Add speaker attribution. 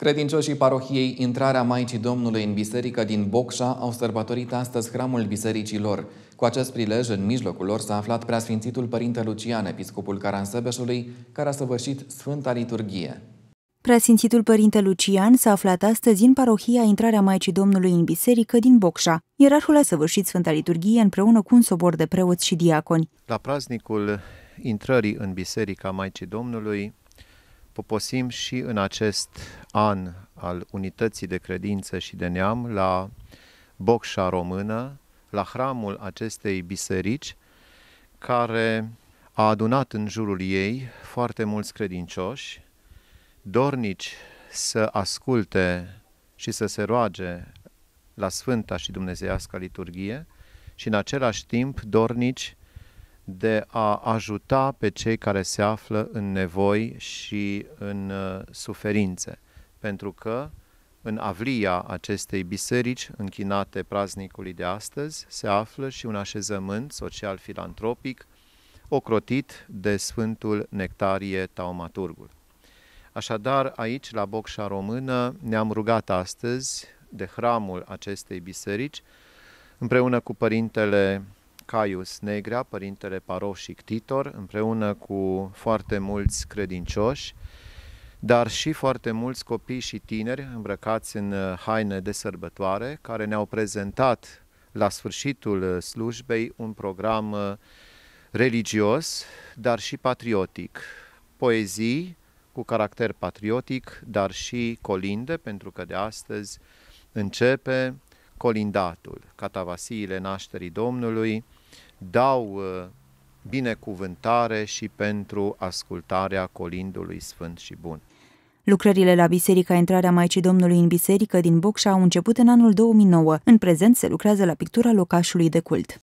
Speaker 1: Credincioșii parohiei Intrarea Maicii Domnului în biserică din Bocșa au sărbătorit astăzi hramul bisericii lor. Cu acest prilej, în mijlocul lor s-a aflat preasfințitul Părinte Lucian, episcopul Caransebeșului, care a săvârșit Sfânta Liturghie.
Speaker 2: Preasfințitul Părinte Lucian s-a aflat astăzi în parohia Intrarea Maicii Domnului în biserică din Bocșa. Ierarhul a săvârșit Sfânta Liturghie împreună cu un sobor de preoți și diaconi.
Speaker 3: La praznicul intrării în biserica Maicii Domnului, poposim și în acest an al unității de credință și de neam la Bocșa Română, la hramul acestei biserici, care a adunat în jurul ei foarte mulți credincioși, dornici să asculte și să se roage la Sfânta și Dumnezeiasca Liturghie și în același timp dornici de a ajuta pe cei care se află în nevoi și în uh, suferințe. Pentru că în avlia acestei biserici închinate praznicului de astăzi se află și un așezământ social-filantropic ocrotit de Sfântul Nectarie Taumaturgul. Așadar, aici, la Bocșa Română, ne-am rugat astăzi de hramul acestei biserici, împreună cu Părintele Caius Negrea, părintele paroșic Titor, împreună cu foarte mulți credincioși, dar și foarte mulți copii și tineri îmbrăcați în uh, haine de sărbătoare, care ne-au prezentat la sfârșitul uh, slujbei un program uh, religios, dar și patriotic. Poezii cu caracter patriotic, dar și colinde, pentru că de astăzi începe colindatul, catavasiile nașterii Domnului, dau uh, binecuvântare și pentru ascultarea colindului sfânt și bun.
Speaker 2: Lucrările la Biserica Intrarea Maicii Domnului în Biserică din Bocșa au început în anul 2009. În prezent se lucrează la pictura locașului de cult.